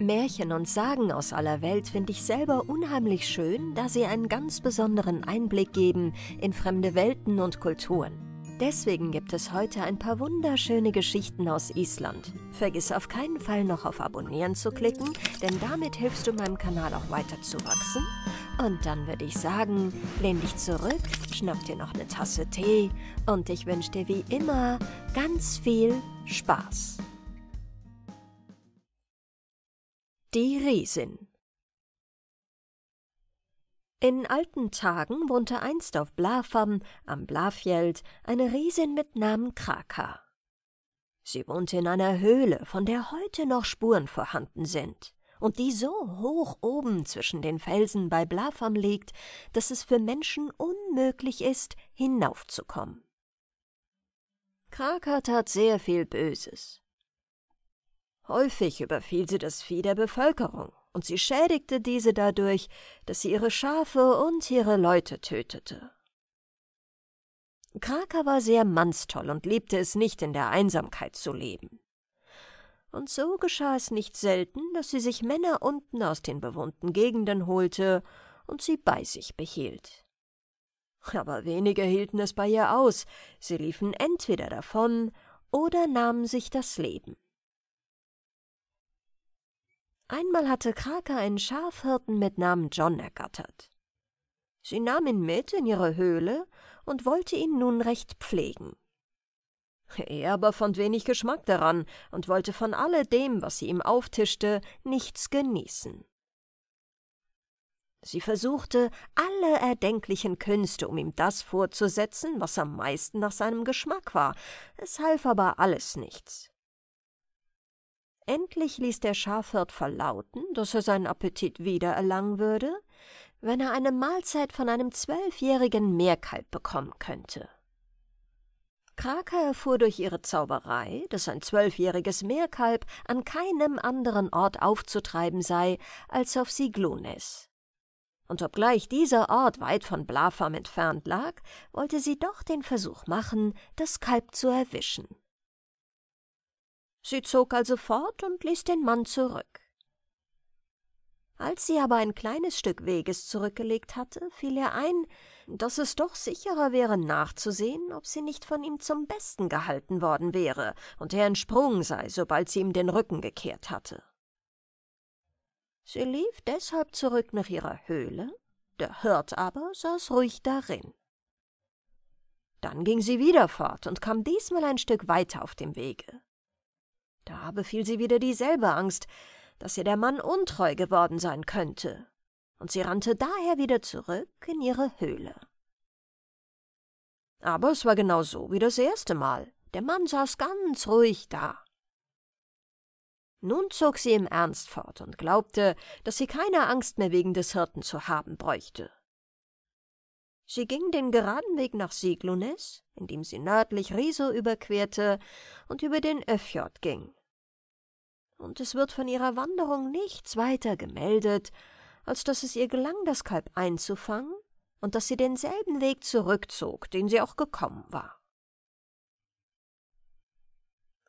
Märchen und Sagen aus aller Welt finde ich selber unheimlich schön, da sie einen ganz besonderen Einblick geben in fremde Welten und Kulturen. Deswegen gibt es heute ein paar wunderschöne Geschichten aus Island. Vergiss auf keinen Fall noch auf Abonnieren zu klicken, denn damit hilfst du meinem Kanal auch weiter zu wachsen. Und dann würde ich sagen, lehn dich zurück, schnapp dir noch eine Tasse Tee und ich wünsche dir wie immer ganz viel Spaß. Die Riesin In alten Tagen wohnte einst auf Blafam am Blafjeld eine Riesin mit Namen Kraka. Sie wohnte in einer Höhle, von der heute noch Spuren vorhanden sind und die so hoch oben zwischen den Felsen bei Blafam liegt, dass es für Menschen unmöglich ist, hinaufzukommen. Kraka tat sehr viel Böses. Häufig überfiel sie das Vieh der Bevölkerung, und sie schädigte diese dadurch, dass sie ihre Schafe und ihre Leute tötete. Kraka war sehr mannstoll und liebte es nicht, in der Einsamkeit zu leben. Und so geschah es nicht selten, dass sie sich Männer unten aus den bewohnten Gegenden holte und sie bei sich behielt. Aber wenige hielten es bei ihr aus, sie liefen entweder davon oder nahmen sich das Leben. Einmal hatte Krake einen Schafhirten mit Namen John ergattert. Sie nahm ihn mit in ihre Höhle und wollte ihn nun recht pflegen. Er aber fand wenig Geschmack daran und wollte von alledem, was sie ihm auftischte, nichts genießen. Sie versuchte alle erdenklichen Künste, um ihm das vorzusetzen, was am meisten nach seinem Geschmack war. Es half aber alles nichts. Endlich ließ der Schafhirt verlauten, dass er seinen Appetit wieder erlangen würde, wenn er eine Mahlzeit von einem zwölfjährigen Meerkalb bekommen könnte. Krake erfuhr durch ihre Zauberei, dass ein zwölfjähriges Meerkalb an keinem anderen Ort aufzutreiben sei als auf Siglunes. Und obgleich dieser Ort weit von Blafam entfernt lag, wollte sie doch den Versuch machen, das Kalb zu erwischen. Sie zog also fort und ließ den Mann zurück. Als sie aber ein kleines Stück Weges zurückgelegt hatte, fiel ihr ein, dass es doch sicherer wäre, nachzusehen, ob sie nicht von ihm zum Besten gehalten worden wäre und er entsprungen sei, sobald sie ihm den Rücken gekehrt hatte. Sie lief deshalb zurück nach ihrer Höhle, der Hirt aber saß ruhig darin. Dann ging sie wieder fort und kam diesmal ein Stück weiter auf dem Wege. Da befiel sie wieder dieselbe Angst, dass ihr der Mann untreu geworden sein könnte, und sie rannte daher wieder zurück in ihre Höhle. Aber es war genau so wie das erste Mal. Der Mann saß ganz ruhig da. Nun zog sie im Ernst fort und glaubte, dass sie keine Angst mehr wegen des Hirten zu haben bräuchte. Sie ging den geraden Weg nach Siglunes, indem sie nördlich Riso überquerte und über den Öfjord ging. Und es wird von ihrer Wanderung nichts weiter gemeldet, als dass es ihr gelang, das Kalb einzufangen und dass sie denselben Weg zurückzog, den sie auch gekommen war.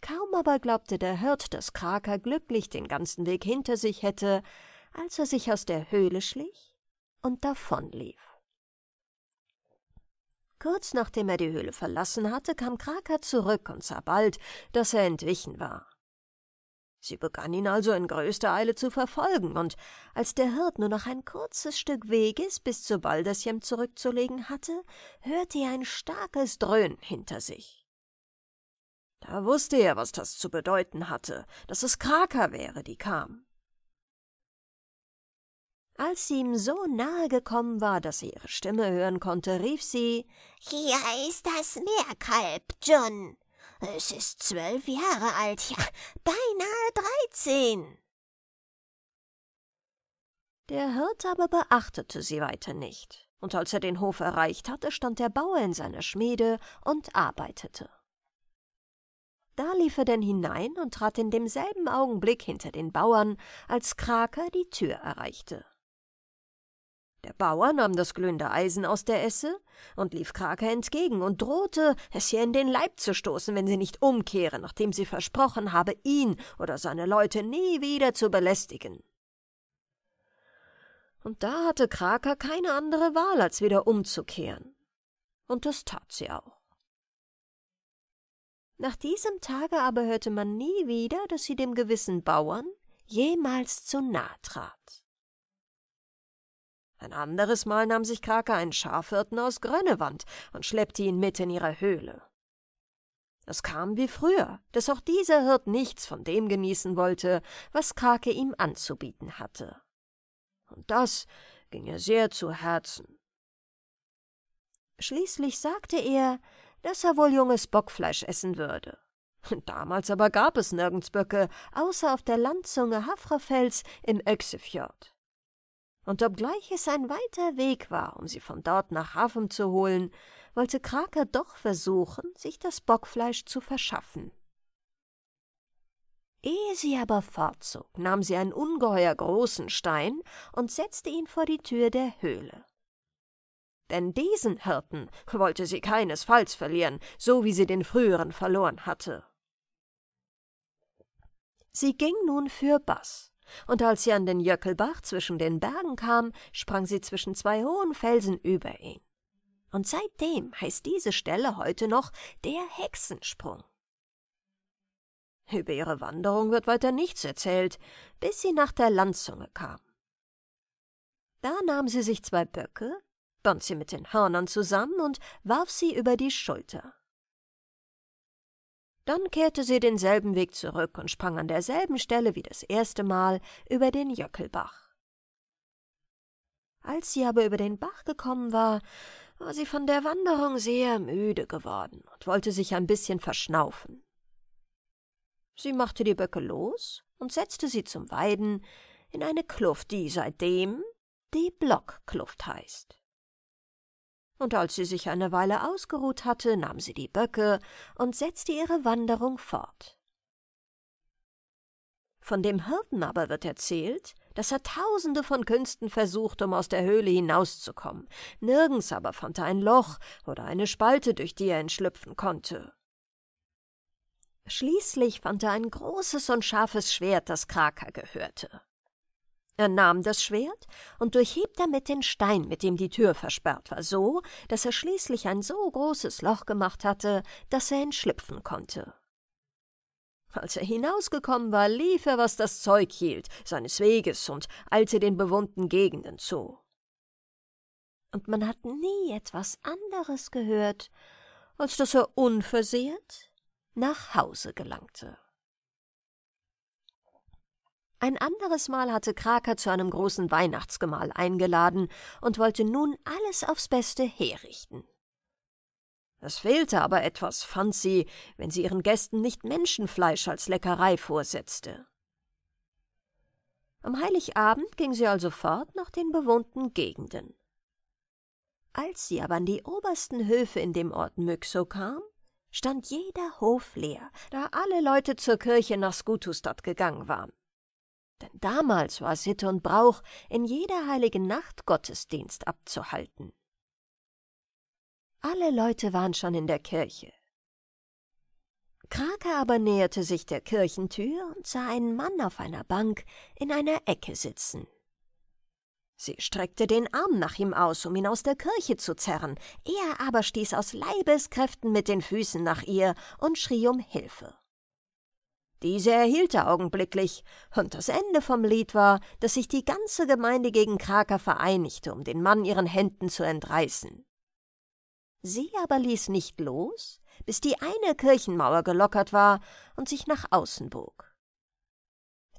Kaum aber glaubte der Hirt, dass Kraker glücklich den ganzen Weg hinter sich hätte, als er sich aus der Höhle schlich und davonlief. Kurz nachdem er die Höhle verlassen hatte, kam Kraka zurück und sah bald, dass er entwichen war. Sie begann ihn also in größter Eile zu verfolgen, und als der Hirt nur noch ein kurzes Stück Weges bis zu Baldasjem zurückzulegen hatte, hörte er ein starkes Dröhnen hinter sich. Da wusste er, was das zu bedeuten hatte, dass es Kraka wäre, die kam. Als sie ihm so nahe gekommen war, dass sie ihre Stimme hören konnte, rief sie Hier ist das Meerkalb, John. Es ist zwölf Jahre alt, ja, beinahe dreizehn. Der Hirt aber beachtete sie weiter nicht, und als er den Hof erreicht hatte, stand der Bauer in seiner Schmiede und arbeitete. Da lief er denn hinein und trat in demselben Augenblick hinter den Bauern, als Kraker die Tür erreichte. Der Bauer nahm das glühende Eisen aus der Esse und lief Krake entgegen und drohte, es ihr in den Leib zu stoßen, wenn sie nicht umkehre, nachdem sie versprochen habe, ihn oder seine Leute nie wieder zu belästigen. Und da hatte Krake keine andere Wahl, als wieder umzukehren. Und das tat sie auch. Nach diesem Tage aber hörte man nie wieder, dass sie dem gewissen Bauern jemals zu nahe trat. Ein anderes Mal nahm sich Krake einen Schafhirten aus Grönnewand und schleppte ihn mit in ihre Höhle. Es kam wie früher, dass auch dieser Hirt nichts von dem genießen wollte, was Krake ihm anzubieten hatte. Und das ging ihr sehr zu Herzen. Schließlich sagte er, dass er wohl junges Bockfleisch essen würde. Damals aber gab es nirgends Böcke, außer auf der Landzunge Hafrafels im Öxefjord und obgleich es ein weiter Weg war, um sie von dort nach Hafen zu holen, wollte Kraker doch versuchen, sich das Bockfleisch zu verschaffen. Ehe sie aber fortzog, nahm sie einen ungeheuer großen Stein und setzte ihn vor die Tür der Höhle. Denn diesen Hirten wollte sie keinesfalls verlieren, so wie sie den früheren verloren hatte. Sie ging nun für Bass, und als sie an den Jöckelbach zwischen den Bergen kam, sprang sie zwischen zwei hohen Felsen über ihn. Und seitdem heißt diese Stelle heute noch der Hexensprung. Über ihre Wanderung wird weiter nichts erzählt, bis sie nach der Landzunge kam. Da nahm sie sich zwei Böcke, band sie mit den Hörnern zusammen und warf sie über die Schulter. Dann kehrte sie denselben Weg zurück und sprang an derselben Stelle wie das erste Mal über den Jöckelbach. Als sie aber über den Bach gekommen war, war sie von der Wanderung sehr müde geworden und wollte sich ein bisschen verschnaufen. Sie machte die Böcke los und setzte sie zum Weiden in eine Kluft, die seitdem die Blockkluft heißt und als sie sich eine Weile ausgeruht hatte, nahm sie die Böcke und setzte ihre Wanderung fort. Von dem Hirten aber wird erzählt, dass er tausende von Künsten versucht, um aus der Höhle hinauszukommen, nirgends aber fand er ein Loch oder eine Spalte, durch die er entschlüpfen konnte. Schließlich fand er ein großes und scharfes Schwert, das Kraker gehörte. Er nahm das Schwert und durchhieb damit den Stein, mit dem die Tür versperrt war, so, dass er schließlich ein so großes Loch gemacht hatte, dass er entschlüpfen konnte. Als er hinausgekommen war, lief er, was das Zeug hielt, seines Weges und eilte den bewohnten Gegenden zu. Und man hat nie etwas anderes gehört, als dass er unversehrt nach Hause gelangte. Ein anderes Mal hatte Kraker zu einem großen Weihnachtsgemahl eingeladen und wollte nun alles aufs Beste herrichten. Es fehlte aber etwas, fand sie, wenn sie ihren Gästen nicht Menschenfleisch als Leckerei vorsetzte. Am Heiligabend ging sie also fort nach den bewohnten Gegenden. Als sie aber an die obersten Höfe in dem Ort Myxo kam, stand jeder Hof leer, da alle Leute zur Kirche nach Skutustad gegangen waren. Denn damals war Sitte und Brauch, in jeder heiligen Nacht Gottesdienst abzuhalten. Alle Leute waren schon in der Kirche. Krake aber näherte sich der Kirchentür und sah einen Mann auf einer Bank in einer Ecke sitzen. Sie streckte den Arm nach ihm aus, um ihn aus der Kirche zu zerren, er aber stieß aus Leibeskräften mit den Füßen nach ihr und schrie um Hilfe. Diese erhielt er augenblicklich, und das Ende vom Lied war, dass sich die ganze Gemeinde gegen Kraker vereinigte, um den Mann ihren Händen zu entreißen. Sie aber ließ nicht los, bis die eine Kirchenmauer gelockert war und sich nach außen bog.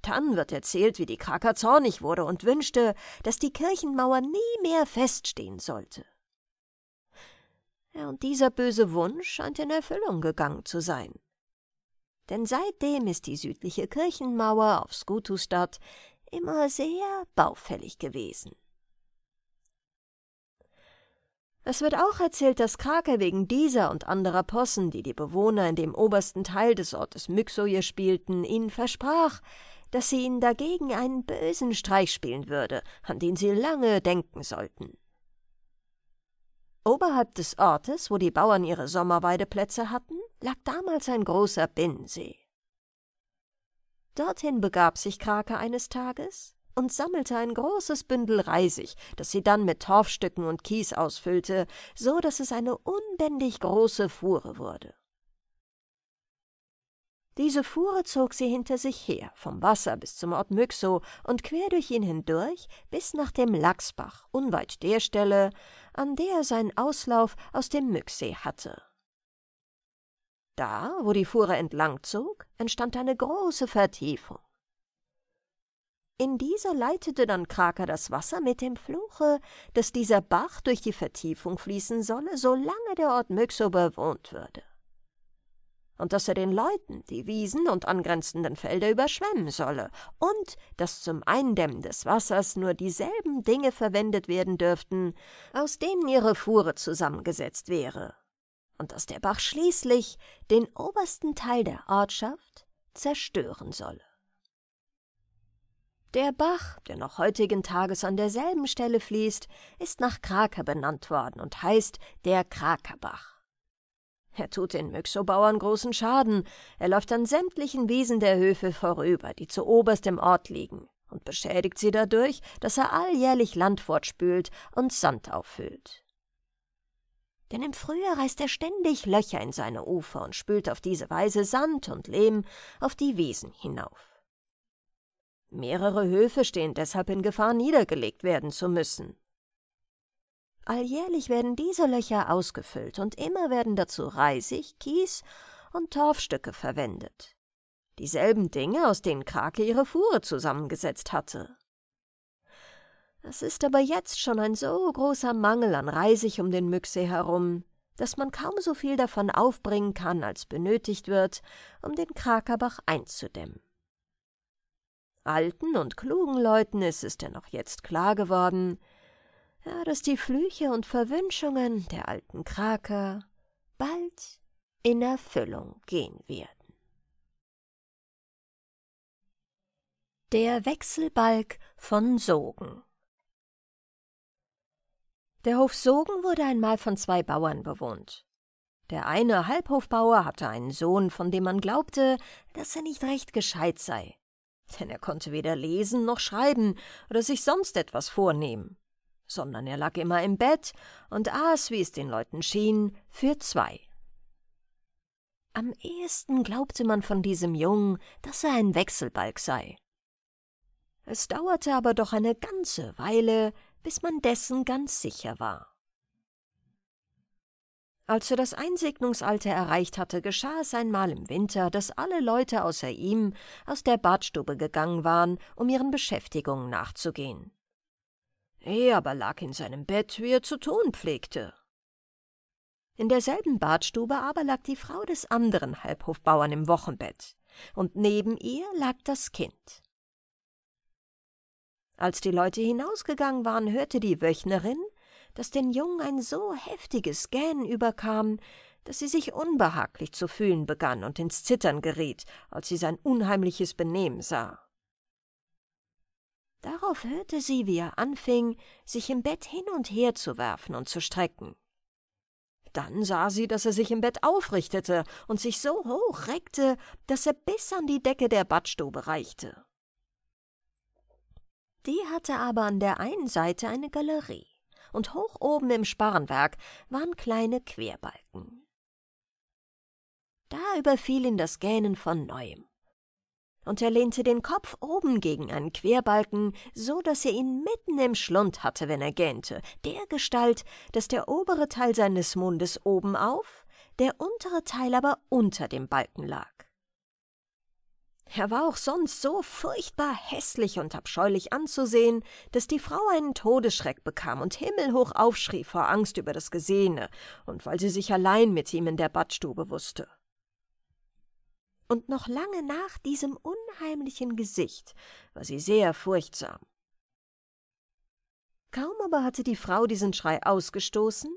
Dann wird erzählt, wie die Kraker zornig wurde und wünschte, dass die Kirchenmauer nie mehr feststehen sollte. Ja, und dieser böse Wunsch scheint in Erfüllung gegangen zu sein denn seitdem ist die südliche Kirchenmauer auf Skutustadt immer sehr baufällig gewesen. Es wird auch erzählt, dass Krake wegen dieser und anderer Possen, die die Bewohner in dem obersten Teil des Ortes Myxoje spielten, ihnen versprach, dass sie ihnen dagegen einen bösen Streich spielen würde, an den sie lange denken sollten. Oberhalb des Ortes, wo die Bauern ihre Sommerweideplätze hatten, lag damals ein großer Binnensee. Dorthin begab sich Krake eines Tages und sammelte ein großes Bündel Reisig, das sie dann mit Torfstücken und Kies ausfüllte, so dass es eine unbändig große Fuhre wurde. Diese Fuhre zog sie hinter sich her, vom Wasser bis zum Ort Myxo und quer durch ihn hindurch bis nach dem Lachsbach, unweit der Stelle, an der er seinen Auslauf aus dem Myxsee hatte. Da, wo die Fuhre entlangzog, entstand eine große Vertiefung. In dieser leitete dann Kraker das Wasser mit dem Fluche, dass dieser Bach durch die Vertiefung fließen solle, solange der Ort Myxo bewohnt würde. Und dass er den Leuten die Wiesen und angrenzenden Felder überschwemmen solle, und dass zum Eindämmen des Wassers nur dieselben Dinge verwendet werden dürften, aus denen ihre Fuhre zusammengesetzt wäre, und dass der Bach schließlich den obersten Teil der Ortschaft zerstören solle. Der Bach, der noch heutigen Tages an derselben Stelle fließt, ist nach Kraker benannt worden und heißt der Krakerbach. Er tut den Myxobauern großen Schaden, er läuft an sämtlichen Wiesen der Höfe vorüber, die zu oberst im Ort liegen, und beschädigt sie dadurch, dass er alljährlich Land fortspült und Sand auffüllt denn im Frühjahr reißt er ständig Löcher in seine Ufer und spült auf diese Weise Sand und Lehm auf die Wiesen hinauf. Mehrere Höfe stehen deshalb in Gefahr, niedergelegt werden zu müssen. Alljährlich werden diese Löcher ausgefüllt und immer werden dazu Reisig, Kies und Torfstücke verwendet. Dieselben Dinge, aus denen Krake ihre Fuhre zusammengesetzt hatte. Es ist aber jetzt schon ein so großer Mangel an Reisig um den Mücksee herum, dass man kaum so viel davon aufbringen kann, als benötigt wird, um den Krakerbach einzudämmen. Alten und klugen Leuten ist es denn auch jetzt klar geworden, ja, dass die Flüche und Verwünschungen der alten Kraker bald in Erfüllung gehen werden. Der Wechselbalg von Sogen der Hof Sogen wurde einmal von zwei Bauern bewohnt. Der eine Halbhofbauer hatte einen Sohn, von dem man glaubte, dass er nicht recht gescheit sei, denn er konnte weder lesen noch schreiben oder sich sonst etwas vornehmen, sondern er lag immer im Bett und aß, wie es den Leuten schien, für zwei. Am ehesten glaubte man von diesem Jungen, dass er ein Wechselbalg sei. Es dauerte aber doch eine ganze Weile, bis man dessen ganz sicher war. Als er das Einsegnungsalter erreicht hatte, geschah es einmal im Winter, dass alle Leute außer ihm aus der Badstube gegangen waren, um ihren Beschäftigungen nachzugehen. Er aber lag in seinem Bett, wie er zu tun pflegte. In derselben Badstube aber lag die Frau des anderen Halbhofbauern im Wochenbett, und neben ihr lag das Kind. Als die Leute hinausgegangen waren, hörte die Wöchnerin, dass den Jungen ein so heftiges Gähnen überkam, dass sie sich unbehaglich zu fühlen begann und ins Zittern geriet, als sie sein unheimliches Benehmen sah. Darauf hörte sie, wie er anfing, sich im Bett hin und her zu werfen und zu strecken. Dann sah sie, dass er sich im Bett aufrichtete und sich so hoch reckte, dass er bis an die Decke der Badstube reichte. Die hatte aber an der einen Seite eine Galerie, und hoch oben im Sparrenwerk waren kleine Querbalken. Da überfiel ihn das Gähnen von neuem, und er lehnte den Kopf oben gegen einen Querbalken, so dass er ihn mitten im Schlund hatte, wenn er gähnte, der Gestalt, dass der obere Teil seines Mundes oben auf, der untere Teil aber unter dem Balken lag. Er war auch sonst so furchtbar hässlich und abscheulich anzusehen, dass die Frau einen Todesschreck bekam und himmelhoch aufschrie vor Angst über das Gesehene und weil sie sich allein mit ihm in der Badstube wusste. Und noch lange nach diesem unheimlichen Gesicht war sie sehr furchtsam. Kaum aber hatte die Frau diesen Schrei ausgestoßen,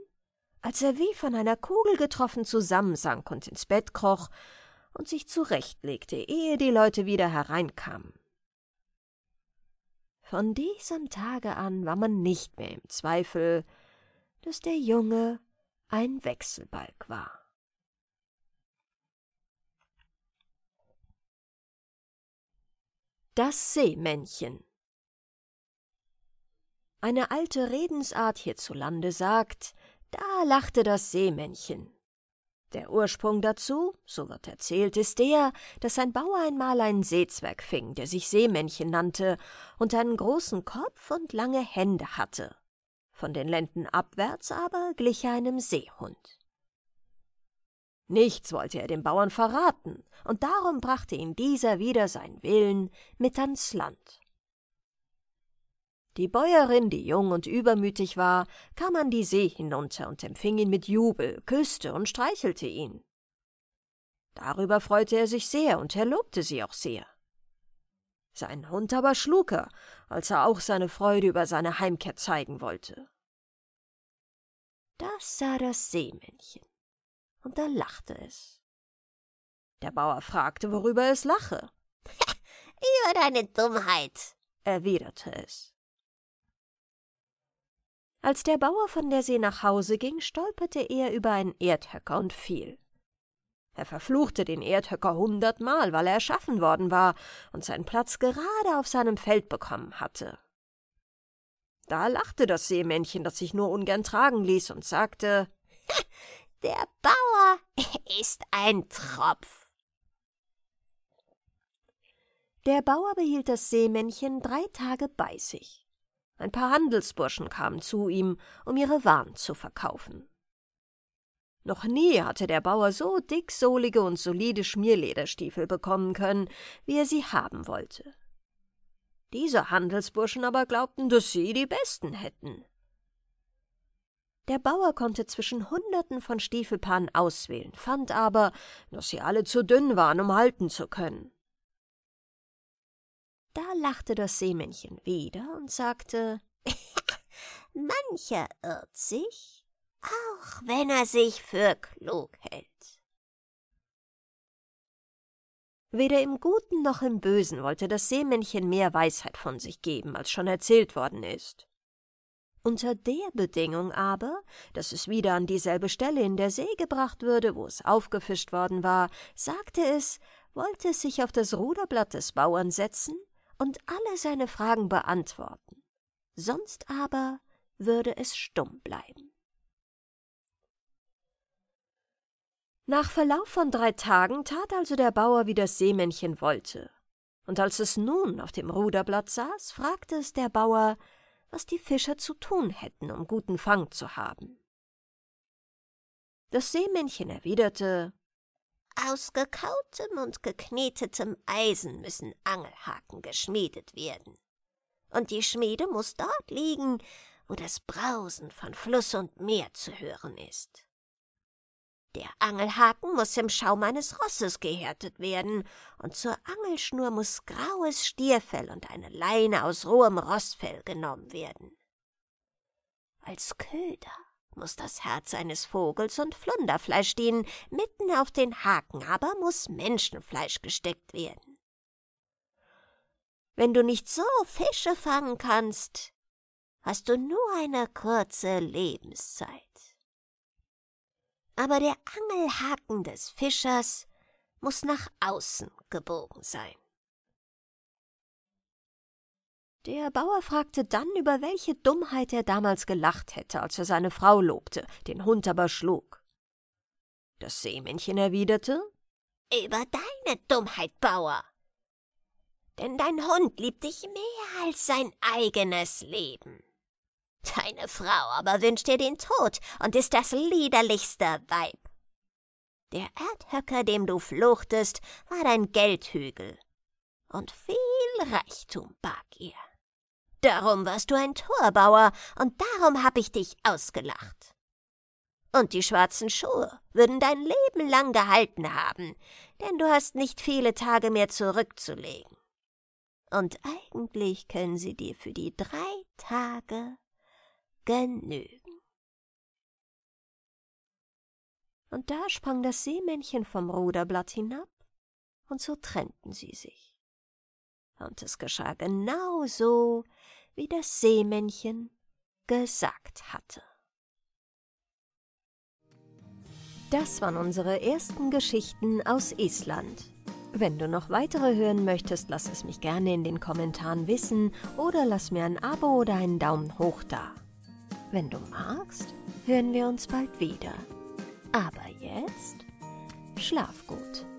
als er wie von einer Kugel getroffen zusammensank und ins Bett kroch, und sich zurechtlegte, ehe die Leute wieder hereinkamen. Von diesem Tage an war man nicht mehr im Zweifel, dass der Junge ein Wechselbalg war. Das Seemännchen Eine alte Redensart hierzulande sagt, da lachte das Seemännchen. Der Ursprung dazu, so wird erzählt, ist der, dass ein Bauer einmal einen Seezwerg fing, der sich Seemännchen nannte und einen großen Kopf und lange Hände hatte. Von den Lenden abwärts aber glich er einem Seehund. Nichts wollte er dem Bauern verraten, und darum brachte ihn dieser wieder seinen Willen mit ans Land. Die Bäuerin, die jung und übermütig war, kam an die See hinunter und empfing ihn mit Jubel, küßte und streichelte ihn. Darüber freute er sich sehr und er lobte sie auch sehr. Seinen Hund aber schlug er, als er auch seine Freude über seine Heimkehr zeigen wollte. Das sah das Seemännchen, und da lachte es. Der Bauer fragte, worüber es lache. über deine Dummheit, erwiderte es. Als der Bauer von der See nach Hause ging, stolperte er über einen Erdhöcker und fiel. Er verfluchte den Erdhöcker hundertmal, weil er erschaffen worden war und seinen Platz gerade auf seinem Feld bekommen hatte. Da lachte das Seemännchen, das sich nur ungern tragen ließ, und sagte Der Bauer ist ein Tropf. Der Bauer behielt das Seemännchen drei Tage bei sich. Ein paar Handelsburschen kamen zu ihm, um ihre Waren zu verkaufen. Noch nie hatte der Bauer so dicksohlige und solide Schmierlederstiefel bekommen können, wie er sie haben wollte. Diese Handelsburschen aber glaubten, dass sie die besten hätten. Der Bauer konnte zwischen Hunderten von Stiefelpaaren auswählen, fand aber, dass sie alle zu dünn waren, um halten zu können. Da lachte das Seemännchen wieder und sagte, Mancher irrt sich, auch wenn er sich für klug hält. Weder im Guten noch im Bösen wollte das Seemännchen mehr Weisheit von sich geben, als schon erzählt worden ist. Unter der Bedingung aber, dass es wieder an dieselbe Stelle in der See gebracht würde, wo es aufgefischt worden war, sagte es, wollte es sich auf das Ruderblatt des Bauern setzen, und alle seine Fragen beantworten, sonst aber würde es stumm bleiben. Nach Verlauf von drei Tagen tat also der Bauer, wie das Seemännchen wollte, und als es nun auf dem Ruderblatt saß, fragte es der Bauer, was die Fischer zu tun hätten, um guten Fang zu haben. Das Seemännchen erwiderte aus gekautem und geknetetem Eisen müssen Angelhaken geschmiedet werden. Und die Schmiede muss dort liegen, wo das Brausen von Fluss und Meer zu hören ist. Der Angelhaken muss im Schaum eines Rosses gehärtet werden, und zur Angelschnur muss graues Stierfell und eine Leine aus rohem Rossfell genommen werden. Als Köder muss das Herz eines Vogels und Flunderfleisch dienen, mitten auf den Haken aber muss Menschenfleisch gesteckt werden. Wenn du nicht so Fische fangen kannst, hast du nur eine kurze Lebenszeit. Aber der Angelhaken des Fischers muss nach außen gebogen sein. Der Bauer fragte dann, über welche Dummheit er damals gelacht hätte, als er seine Frau lobte, den Hund aber schlug. Das Seemännchen erwiderte, »Über deine Dummheit, Bauer! Denn dein Hund liebt dich mehr als sein eigenes Leben. Deine Frau aber wünscht dir den Tod und ist das liederlichste Weib. Der Erdhöcker, dem du fluchtest, war dein Geldhügel, und viel Reichtum barg ihr.« Darum warst du ein Torbauer und darum hab ich dich ausgelacht. Und die schwarzen Schuhe würden dein Leben lang gehalten haben, denn du hast nicht viele Tage mehr zurückzulegen. Und eigentlich können sie dir für die drei Tage genügen. Und da sprang das Seemännchen vom Ruderblatt hinab, und so trennten sie sich und es geschah genau so, wie das Seemännchen gesagt hatte. Das waren unsere ersten Geschichten aus Island. Wenn du noch weitere hören möchtest, lass es mich gerne in den Kommentaren wissen oder lass mir ein Abo oder einen Daumen hoch da. Wenn du magst, hören wir uns bald wieder. Aber jetzt schlaf gut.